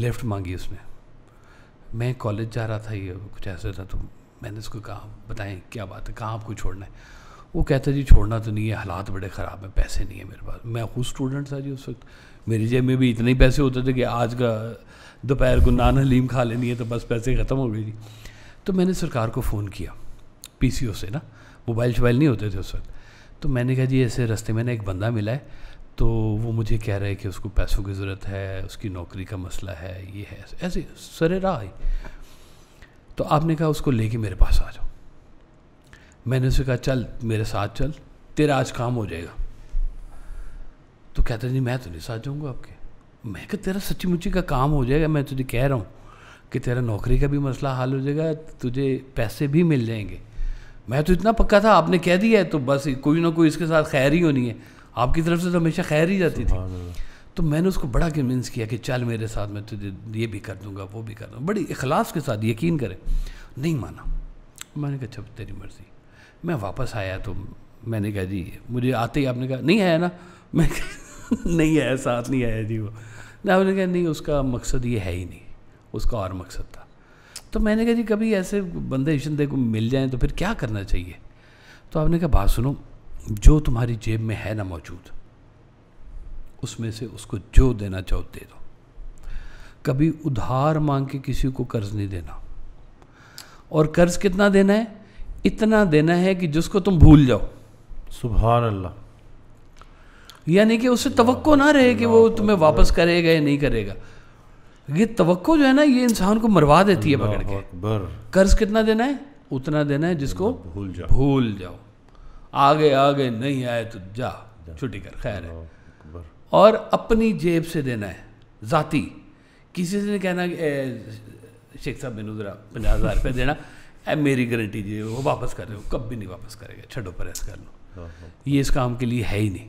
लेफ़्ट मांगी उसने मैं कॉलेज जा रहा था ये कुछ ऐसा था तो मैंने उसको कहा बताएं क्या बात है कहाँ आपको छोड़ना है वो कहता जी छोड़ना तो नहीं है हालात बड़े ख़राब हैं पैसे नहीं है मेरे पास मैं खुद स्टूडेंट था जी उस वक्त मेरी जेब में भी इतने ही पैसे होते थे कि आज का दोपहर को नान हलीम खा लेनी है तो बस पैसे ख़त्म हो गए जी तो मैंने सरकार को फ़ोन किया पी से ना मोबाइल शोबाइल नहीं होते थे उस वक्त तो मैंने कहा जी ऐसे रस्ते में ना एक बंदा मिला है तो वो मुझे कह रहा है कि उसको पैसों की ज़रूरत है उसकी नौकरी का मसला है ये है ऐसे सरे राह तो आपने कहा उसको लेके मेरे पास आ जाओ मैंने उसे कहा चल मेरे साथ चल तेरा आज काम हो जाएगा तो कहता जी मैं तो नहीं साथ जाऊँगा आपके मैं कहा तेरा सच्ची मुच्ची का काम हो जाएगा मैं तुझे कह रहा हूँ कि तेरा नौकरी का भी मसला हल हो जाएगा तुझे पैसे भी मिल जाएंगे मैं तो इतना पक्का था आपने कह दिया है तो बस कोई ना कोई इसके साथ खैर ही होनी है आपकी तरफ से तो हमेशा खैर ही जाती थी तो मैंने उसको बड़ा कन्विंस किया कि चल मेरे साथ मैं तुझे ये भी कर दूंगा वो भी कर दूँगा बड़ी इखलास के साथ यकीन करें नहीं माना मैंने कहा अच्छा तेरी मर्ज़ी मैं वापस आया तो मैंने कहा जी मुझे आते ही आपने कहा नहीं आया ना मैं नहीं आया साथ नहीं आया जी वो ना आपने कहा नहीं उसका मकसद ये है ही नहीं उसका और मकसद था तो मैंने कहा जी कभी ऐसे बंदे शिंदे को मिल जाए तो फिर क्या करना चाहिए तो आपने कहा बात सुनो जो तुम्हारी जेब में है ना मौजूद उसमें से उसको जो देना चाहो दे दो कभी उधार मांग के किसी को कर्ज नहीं देना और कर्ज कितना देना है इतना देना है कि जिसको तुम भूल जाओ सुबह अल्लाह यानी कि उससे तवक्को ना रहे कि वो तुम्हें वापस करेगा या नहीं करेगा ये तवक्को जो है ना ये इंसान को मरवा देती है पकड़ के कर्ज कितना देना है उतना देना है जिसको भूल जाओ भूल जाओ आगे आगे नहीं आए तो जा छुट्टी कर खैर है और अपनी जेब से देना है जाती किसी से नहीं कहना शेख साहब मैंने ज़रा पचास हज़ार रुपये देना अब मेरी गारंटी जी वो वापस कर रहे हो कब भी नहीं वापस करेगा छठो प्रेस कर लो हाँ, हाँ। ये इस काम के लिए है ही नहीं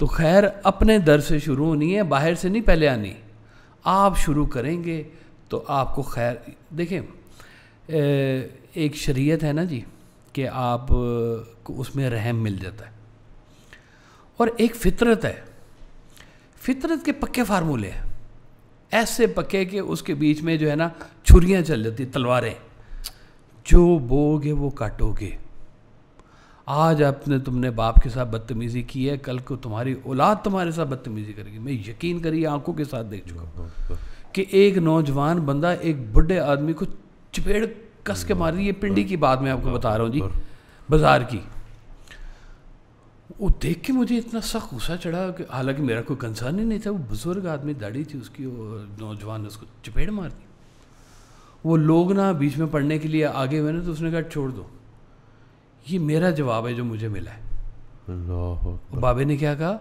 तो खैर अपने दर से शुरू होनी है बाहर से नहीं पहले आनी आप शुरू करेंगे तो आपको खैर देखें एक शरीयत है ना जी कि आप को उसमें रहम मिल जाता है और एक फितरत है फितरत के पक्के फार्मूले हैं ऐसे पके के उसके बीच में जो है ना छुरियाँ चल जाती तलवारें जो बोगे वो काटोगे आज आपने तुमने बाप के साथ बदतमीज़ी की है कल को तुम्हारी औलाद तुम्हारे साथ बदतमीज़ी करेगी मैं यकीन करिए आंखों के साथ देख चुका हूँ कि एक नौजवान बंदा एक बुढ़े आदमी को चपेड़ कस के मार रही है पिंडी की बात मैं आपको बता रहा हूँ जी बाजार की वो देख के मुझे इतना सख्त गुस्सा चढ़ा कि हालांकि मेरा कोई कंसर्न ही नहीं था वो बुज़ुर्ग आदमी दाढ़ी थी उसकी और नौजवान ने उसको चपेट मार दी वो लोग ना बीच में पढ़ने के लिए आगे हुए ना तो उसने कहा छोड़ दो ये मेरा जवाब है जो मुझे मिला है बाबे ने क्या कहा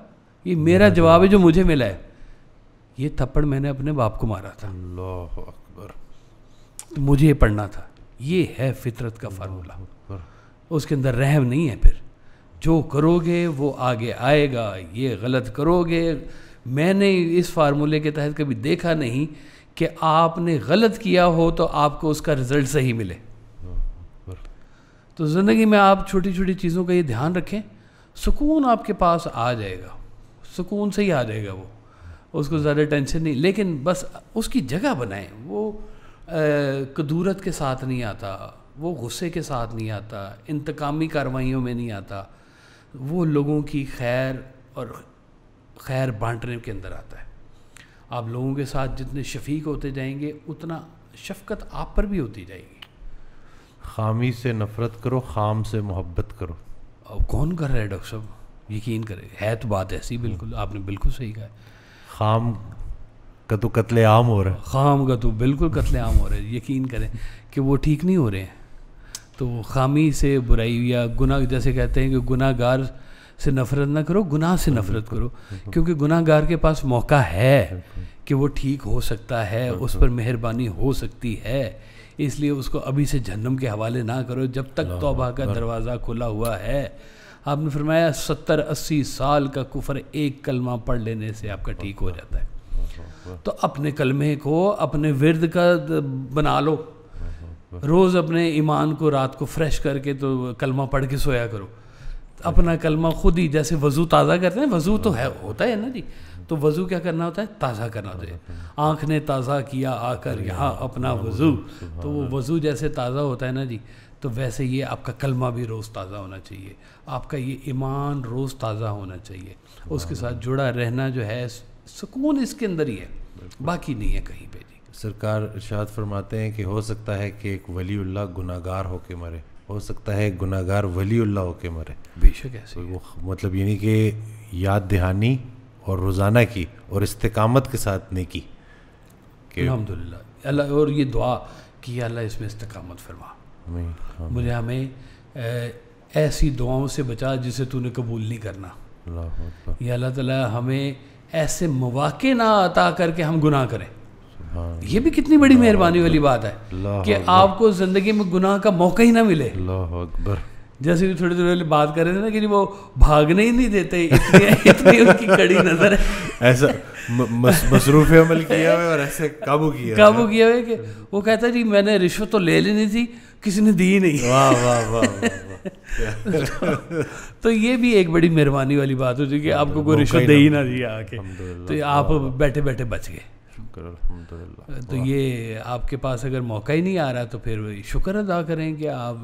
ये मेरा जवाब है जो मुझे मिला है ये थप्पड़ मैंने अपने बाप को मारा था अकबर तो मुझे ये पढ़ना था ये है फितरत का फार्मूला उसके अंदर रहम नहीं है फिर जो करोगे वो आगे आएगा ये गलत करोगे मैंने इस फार्मूले के तहत कभी देखा नहीं कि आपने गलत किया हो तो आपको उसका रिजल्ट सही मिले तो ज़िंदगी में आप छोटी छोटी चीज़ों का ये ध्यान रखें सुकून आपके पास आ जाएगा सुकून से ही आ जाएगा वो उसको ज़्यादा टेंशन नहीं लेकिन बस उसकी जगह बनाएं वो कदूरत के साथ नहीं आता वो गुस्से के साथ नहीं आता इंतकामी कार्रवाइयों में नहीं आता वो लोगों की खैर और खैर बांटने के अंदर आता है आप लोगों के साथ जितने शफीक होते जाएंगे उतना शफकत आप पर भी होती जाएगी खामी से नफ़रत करो खाम से मोहब्बत करो अब कौन कर रहा है डॉक्टर साहब यकीन करें है तो बात ऐसी बिल्कुल आपने बिल्कुल सही कहा खाम का तो कत्ले आम हो रहा है खाम का तो बिल्कुल कत्ले आम हो रहा है यकीन करें कि वो ठीक नहीं हो रहे हैं तो खामी से बुराई या गुनाह जैसे कहते हैं कि गुनाहगार से नफरत ना करो गुनाह से नफरत करो क्योंकि गुनाहगार के पास मौका है कि वो ठीक हो सकता है उस पर मेहरबानी हो सकती है इसलिए उसको अभी से जहन्नम के हवाले ना करो जब तक तोबा का दरवाज़ा खुला हुआ है आपने फरमाया सत्तर अस्सी साल का कुफर एक कलमा पढ़ लेने से आपका ठीक हो जाता है तो अपने कलमे को अपने विरद का बना लो रोज़ अपने ईमान को रात को फ्रेश करके तो कलमा पढ़ के सोया करो अपना कलमा खुद ही जैसे वज़ू ताज़ा करते हैं वज़ू तो हाँ। है होता है ना जी तो वज़ू क्या करना होता है ताज़ा करना होता है आँख ने ताज़ा किया आकर यहाँ अपना वज़ू तो वो वज़ू जैसे ताज़ा होता है ना जी तो वैसे ये आपका कलमा भी रोज़ ताज़ा होना चाहिए आपका ये ईमान रोज़ ताज़ा होना चाहिए उसके साथ जुड़ा रहना जो है सुकून इसके अंदर ही है बाकी नहीं है कहीं पर जी सरकार इर्शाद फरमाते हैं कि हो सकता है कि एक वलीउल्ला गुनागार होके मरे हो सकता है गुनागार वलीउल्ला होके मरे बेशक ऐसे वो मतलब यानी कि याद दहानी और रोज़ाना की और इस्तकामत के साथ ने की अल्लाह और ये दुआ कि अल्लाह इसमें इस्तकामत फरमा मुझे हमें ऐसी दुआओं से बचा जिसे तूने कबूल नहीं करना ये अल्लाह तला हमें ऐसे मौाक़े ना अता करके हम गुनाह करें हाँ। ये भी कितनी बड़ी मेहरबानी वाली बात है कि आपको ज़िंदगी में गुनाह का मौका ही ना मिले अकबर जैसे भी थोड़ी देर पहले बात कर रहे थे ना कि वो भागने ही नहीं देते इतनी उनकी कड़ी नज़र है ऐसा मसरूफ अमल किया हुआ और ऐसे काबू किया काबू किया हुआ कि वो कहता जी मैंने रिश्वत तो ले लेनी थी किसी ने दी नहीं वाह वाह वाह तो ये भी एक बड़ी मेहरबानी वाली बात होती कि आपको कोई रिश्वत दे ही ना दिया आके तो आप बैठे बैठे बच गए शुक्र अल्हम्दुलिल्लाह तो ये आपके पास अगर मौका ही नहीं आ रहा तो फिर शुक्र अदा करें कि आप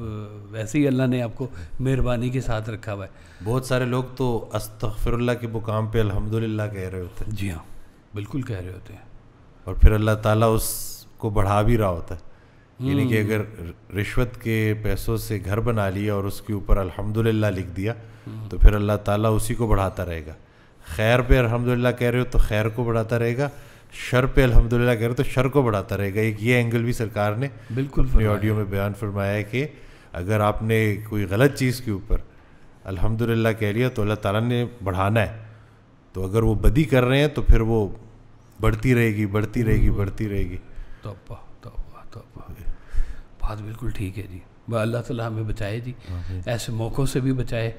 वैसे ही अल्लाह ने आपको मेहरबानी के साथ रखा हुआ है बहुत सारे लोग तो अस्तफ़रल्ला के मुकाम पे अल्हम्दुलिल्लाह कह रहे होते हैं जी हाँ बिल्कुल कह रहे होते हैं और फिर अल्लाह ताला उसको बढ़ा भी रहा होता है यानी कि हम्म। अगर रिश्वत के पैसों से घर बना लिया और उसके ऊपर अल्हम्दुलिल्लाह लिख दिया हम्म। तो फिर अल्लाह ताला उसी को बढ़ाता रहेगा खैर पे अल्हम्दुलिल्लाह कह रहे हो तो खैर को बढ़ाता रहेगा शर पे अल्हम्दुलिल्लाह रहे तो शर को बढ़ाता रहेगा एक ये एंगल भी सरकार ने बिल्कुल अपने ऑडियो में बयान फरमाया है कि अगर आपने कोई गलत चीज़ के ऊपर अल्हम्दुलिल्लाह कह लिया तो अल्लाह ताला ने बढ़ाना है तो अगर वो बदी कर रहे हैं तो फिर वो बढ़ती रहेगी बढ़ती रहेगी बढ़ती रहेगी तो बात बिल्कुल ठीक है जी अल्लाह ताला हमें बचाए जी ऐसे मौक़ों से भी बचाए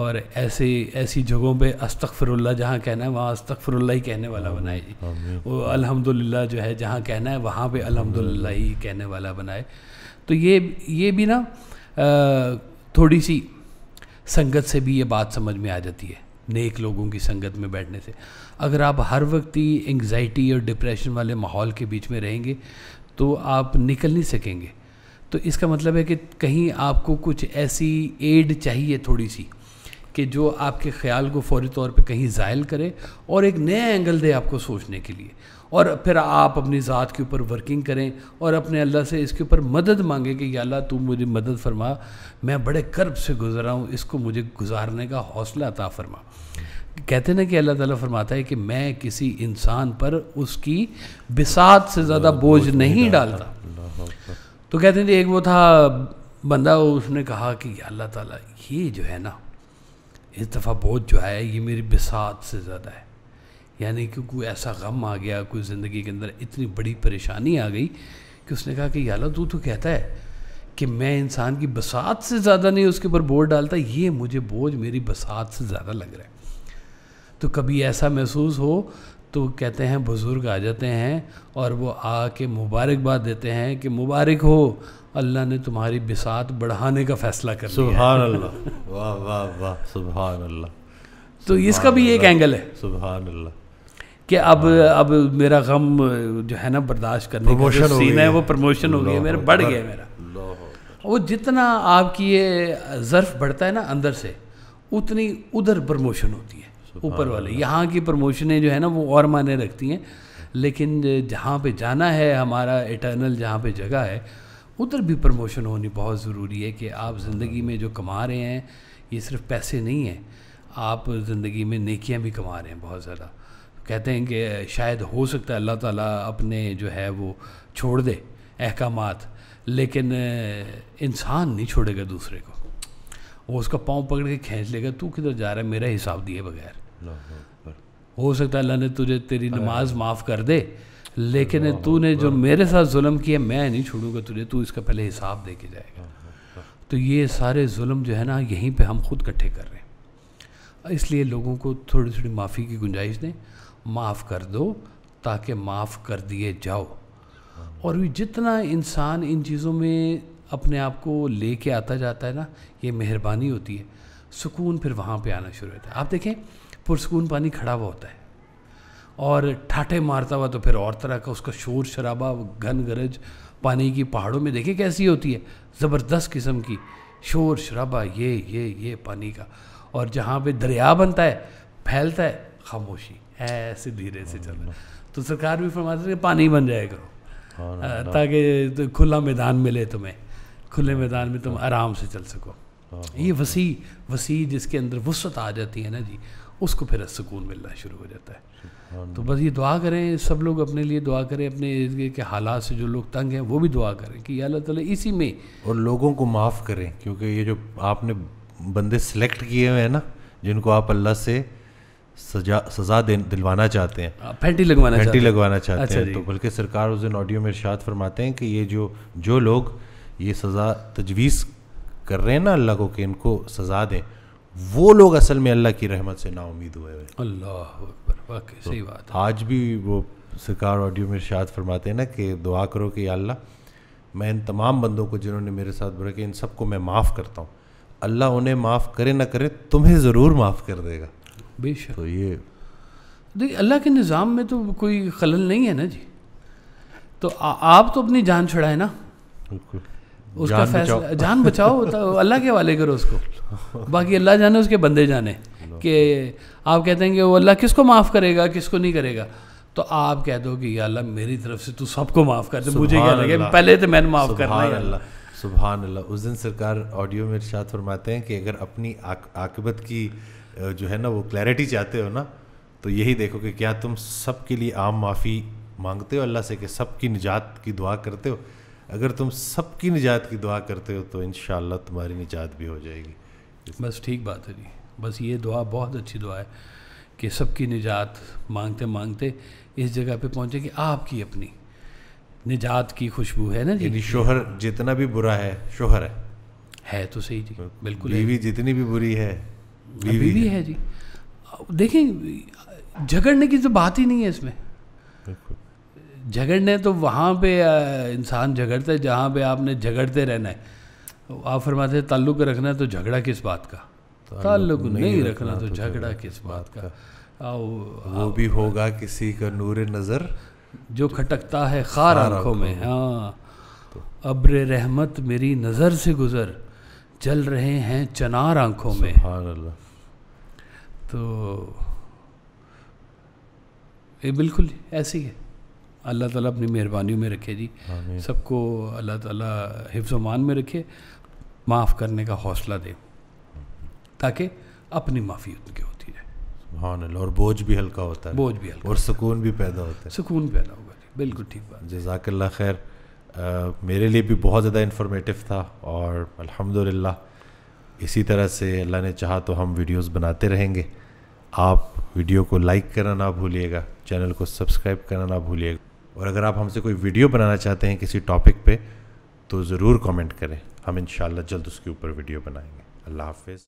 और ऐसे ऐसी जगहों पे अस्तफ़रुल्ला जहाँ कहना है वहाँ अस्तफ़रुल्ला ही कहने वाला बनाए जी वो अल्हम्दुलिल्लाह जो है जहाँ कहना है वहाँ पे अल्हम्दुलिल्लाह ही कहने वाला बनाए तो ये ये भी ना थोड़ी सी संगत से भी ये बात समझ में आ जाती है नेक लोगों की संगत में बैठने से अगर आप हर वक्त ही एंगजाइटी और डिप्रेशन वाले माहौल के बीच में रहेंगे तो आप निकल नहीं सकेंगे तो इसका मतलब है कि कहीं आपको कुछ ऐसी एड चाहिए थोड़ी सी कि जो आपके ख्याल को फौरी तौर पे कहीं जायल करे और एक नया एंगल दे आपको सोचने के लिए और फिर आप अपनी ज़ात के ऊपर वर्किंग करें और अपने अल्लाह से इसके ऊपर मदद मांगे कि अल्लाह तू मुझे मदद फरमा मैं बड़े कर्ब से गुजरा हूँ इसको मुझे गुजारने का हौसला अता फरमा कहते ना कि अल्लाह ताला फरमाता है कि मैं किसी इंसान पर उसकी बिसात से ज़्यादा बोझ नहीं डालता तो कहते थे एक वो था बंदा उसने कहा कि अल्लाह ताला ये जो है ना इस दफ़ा बहुत जो है ये मेरी बिसात से ज़्यादा है यानी कि कोई ऐसा गम आ गया कोई ज़िंदगी के अंदर इतनी बड़ी परेशानी आ गई कि उसने कहा कि याला तू तो कहता है कि मैं इंसान की बसात से ज़्यादा नहीं उसके ऊपर बोझ डालता ये मुझे बोझ मेरी बसात से ज़्यादा लग रहा है तो कभी ऐसा महसूस हो तो कहते हैं बुज़ुर्ग आ जाते हैं और वो आके मुबारकबाद देते हैं कि मुबारक हो अल्लाह ने तुम्हारी बिसात बढ़ाने का फ़ैसला कर सुबह अल्लाह वाह वाह वाह सुबह अल्लाह तो इसका भी एक एंगल है सुबह अल्लाह कि अब अब मेरा गम जो है ना बर्दाश्त करने का जो सीन है वो प्रमोशन हो गया मेरा बढ़ गया मेरा वो जितना आपकी ये ज़र्फ बढ़ता है ना अंदर से उतनी उधर प्रमोशन होती है ऊपर वाले हाँ। यहाँ की प्रमोशनें जो है ना वो और माने रखती हैं लेकिन जहाँ पे जाना है हमारा इटर्नल जहाँ पे जगह है उधर भी प्रमोशन होनी बहुत ज़रूरी है कि आप ज़िंदगी में जो कमा रहे हैं ये सिर्फ पैसे नहीं हैं आप ज़िंदगी में नेकियाँ भी कमा रहे हैं बहुत ज़्यादा कहते हैं कि शायद हो सकता है अल्लाह ताला अपने जो है वो छोड़ दे अहकाम लेकिन इंसान नहीं छोड़ेगा दूसरे को वो उसका पाँव पकड़ के खींच लेगा तू किधर जा रहा है मेरा हिसाब दिए बगैर हो सकता है अल्लाह ने तुझे तेरी नमाज हाँ। माफ़ कर दे लेकिन तूने जो मेरे साथ जुल्म किया मैं नहीं छोड़ूंगा तुझे तू इसका पहले हिसाब दे के जाएगा तो ये सारे जुल्म जो है ना यहीं पे हम खुद इकट्ठे कर रहे हैं इसलिए लोगों को थोड़ी थोड़ी माफ़ी की गुंजाइश दें माफ़ कर दो ताकि माफ़ कर दिए जाओ और भी जितना इंसान इन चीज़ों में अपने आप को ले आता जाता है ना ये मेहरबानी होती है सुकून फिर वहाँ पे आना शुरू होता है आप देखें पुरसकून पानी खड़ा हुआ होता है और ठाठे मारता हुआ तो फिर और तरह का उसका शोर शराबा घन गरज पानी की पहाड़ों में देखे कैसी होती है ज़बरदस्त किस्म की शोर शराबा ये ये ये पानी का और जहाँ पे दरिया बनता है फैलता है खामोशी ऐसे धीरे से हाँ, चल हाँ। तो सरकार भी फरमाती है पानी बन जाए करो हाँ, ताकि तो खुला मैदान मिले तुम्हें खुले मैदान में तुम आराम से चल सको ये वसी वसी जिसके अंदर वसत आ जाती है ना जी उसको फिर सुकून मिलना शुरू हो जाता है तो बस ये दुआ करें सब लोग अपने लिए दुआ करें अपने के हालात से जो लोग तंग हैं वो भी दुआ करें कि अल्लाह ताला इसी में और लोगों को माफ़ करें क्योंकि ये जो आपने बंदे सिलेक्ट किए हुए हैं ना जिनको आप अल्लाह से सजा सजा दे दिलवाना चाहते हैं फैंटी लगवाना फैंटी लगवाना चाहते अच्छा हैं तो बल्कि सरकार उस दिन ऑडियो में इर्शाद फरमाते हैं कि ये जो जो लोग ये सज़ा तजवीज़ कर रहे हैं ना अल्लाह को कि इनको सज़ा दें वो लोग असल में अल्लाह की रहमत से ना उम्मीद हुए हुए अल्लाह वाकई तो सही बात है। आज भी वो सरकार ऑडियो में शायद फरमाते हैं ना कि दुआ करो कि अल्लाह मैं इन तमाम बंदों को जिन्होंने मेरे साथ बुरा किया इन सबको मैं माफ़ करता हूँ अल्लाह उन्हें माफ़ करे ना करे तुम्हें ज़रूर माफ़ कर देगा बेशक तो ये देखिए तो अल्लाह के निज़ाम में तो कोई खलल नहीं है ना जी तो आ, आप तो अपनी जान छुड़ाए ना बिल्कुल उसका फैसला जान बचाओ तो अल्लाह के वाले करो उसको बाकी अल्लाह जाने उसके बंदे जाने कि आप कहते हैं कि वो अल्लाह किसको माफ़ करेगा किसको नहीं करेगा तो आप कह दो कि अल्लाह मेरी तरफ से तू सबको माफ़ कर दे मुझे क्या लगे पहले तो मैंने माफ़ करना है अल्लाह सुबह अल्लाह उस दिन सरकार ऑडियो में इर्शाद फरमाते हैं कि अगर अपनी आकबत की जो है ना वो क्लैरिटी चाहते हो ना तो यही देखो कि क्या तुम सबके लिए आम माफ़ी मांगते हो अल्लाह से कि सबकी निजात की दुआ करते हो अगर तुम सबकी निजात की दुआ करते हो तो इन तुम्हारी निजात भी हो जाएगी बस ठीक बात है जी बस ये दुआ बहुत अच्छी दुआ है कि सबकी निजात मांगते मांगते इस जगह पे पहुँचे कि आपकी अपनी निजात की खुशबू है ना जी शोहर जितना भी बुरा है शोहर है है तो सही जी बिल्कुल बीवी जितनी भी बुरी है बीवी, है।, है जी देखें झगड़ने की तो बात ही नहीं है इसमें झगड़ने तो वहाँ पे इंसान झगड़ता है जहाँ पे आपने झगड़ते रहना है आप फरमाते ताल्लुक रखना है तो झगड़ा किस बात का ताल्लुक नहीं, नहीं रखना तो, तो झगड़ा किस बात का आओ, वो भी होगा किसी का नूर नज़र जो खटकता है खार आंखों में हाँ तो अब्र रहमत मेरी नज़र से गुज़र जल रहे हैं चनार आंखों में तो ये बिल्कुल ऐसी है अल्लाह ताला अपनी मेहरबानियों में रखे जी सबको अल्लाह ताला मान में रखे माफ़ करने का हौसला दे ताकि अपनी माफ़ी उनकी होती रहे और बोझ भी हल्का होता है बोझ भी हल्का और सुकून भी पैदा होता है सुकून पैदा होगा जी बिल्कुल ठीक बात जजाकल्ला खैर मेरे लिए भी बहुत ज़्यादा इन्फॉर्मेटिव था और अल्हम्दुलिल्लाह इसी तरह से अल्लाह ने चाहा तो हम वीडियोस बनाते रहेंगे आप वीडियो को लाइक करना ना भूलिएगा चैनल को सब्सक्राइब करना ना भूलिएगा और अगर आप हमसे कोई वीडियो बनाना चाहते हैं किसी टॉपिक पे तो ज़रूर कमेंट करें हम इन जल्द उसके ऊपर वीडियो बनाएंगे अल्लाह हाफिज़